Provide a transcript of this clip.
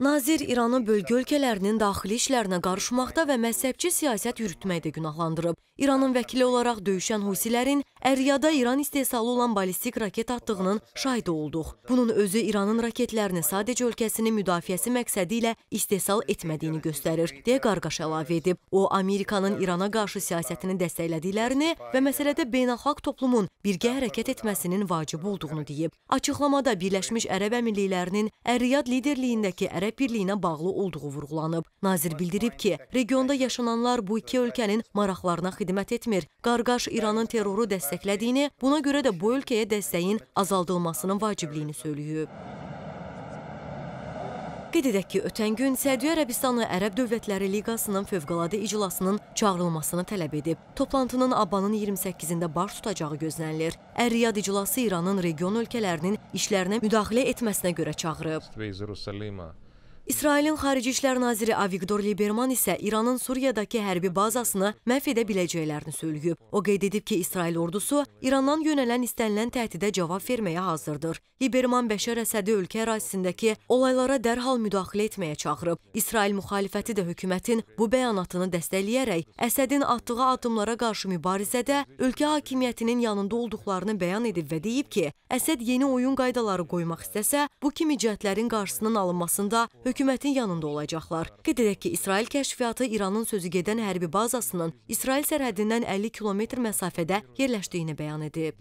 Nazir İranı bölgə ölkələrinin daxili işlərinə qarışmaqda və məhzəbçi siyasət yürütməkdə günahlandırıb. İranın vəkili olaraq döyüşən husilərin Əryada İran istehsalı olan balistik raket atdığının şahidi olduq. Bunun özü İranın raketlərini sadəcə ölkəsinin müdafiəsi məqsədi ilə istehsal etmədiyini göstərir, deyə qarqaş əlavə edib. O, Amerikanın İrana qarşı siyasətini dəstəklədiklərini və məsələdə beynəlxalq toplumun birgə hərəkət etməsinin vacibi olduğunu deyib. Açıqlamada Birləşmiş Ərəb Əmirliklərinin Ər-Riyad liderliyindəki Ərəb Birliyinə bağlı olduğu vurğulanıb. Nazir bildirib ki, regionda yaşananlar bu iki ölkənin maraqlarına xidmət etmir. Qarqaş İranın terroru dəstəklədiyini, buna görə də bu ölkəyə dəstəyin azaldılmasının vacibliyini söyləyib. Qeyd edək ki, ötən gün Səudiyyə Ərəbistanı Ərəb Dövlətləri Liqasının fövqəladə iclasının çağırılmasını tələb edib. Toplantının ABBA-nın 28-də baş tutacağı gözlənilir. Ər-Riyad iclası İranın region ölkələrinin işlərinə müdaxilə etməsinə görə çağırıb. İsrailin Xarici İşlər naziri Avigdor Liberman isə İranın Suriyadakı hərbi bazasını məhv edə biləcəklərini söyləyib. O qeyd edib ki, İsrail ordusu İrandan yönələn istənilən təhdidə cavab verməyə hazırdır. Liberman Bəşər Əsədi ölkə ərazisindəki olaylara dərhal müdaxilə etməyə çağırıb. İsrail müxalifəti də hökumətin bu bəyanatını dəstəkləyərək Əsədin atdığı addımlara qarşı mübarizədə ölkə hakimiyyətinin yanında olduqlarını bəyan edib və deyib ki, Əsəd yeni oyun qaydaları qoymaq istəsə, bu kimi cəhdlərin qarşısının alınmasında hökumət hökumətin yanında olacaqlar. Qeyd edək ki, İsrail kəşfiyyatı İranın sözü gedən hərbi bazasının İsrail sərhədindən 50 kilometr məsafədə yerləşdiyini bəyan edib.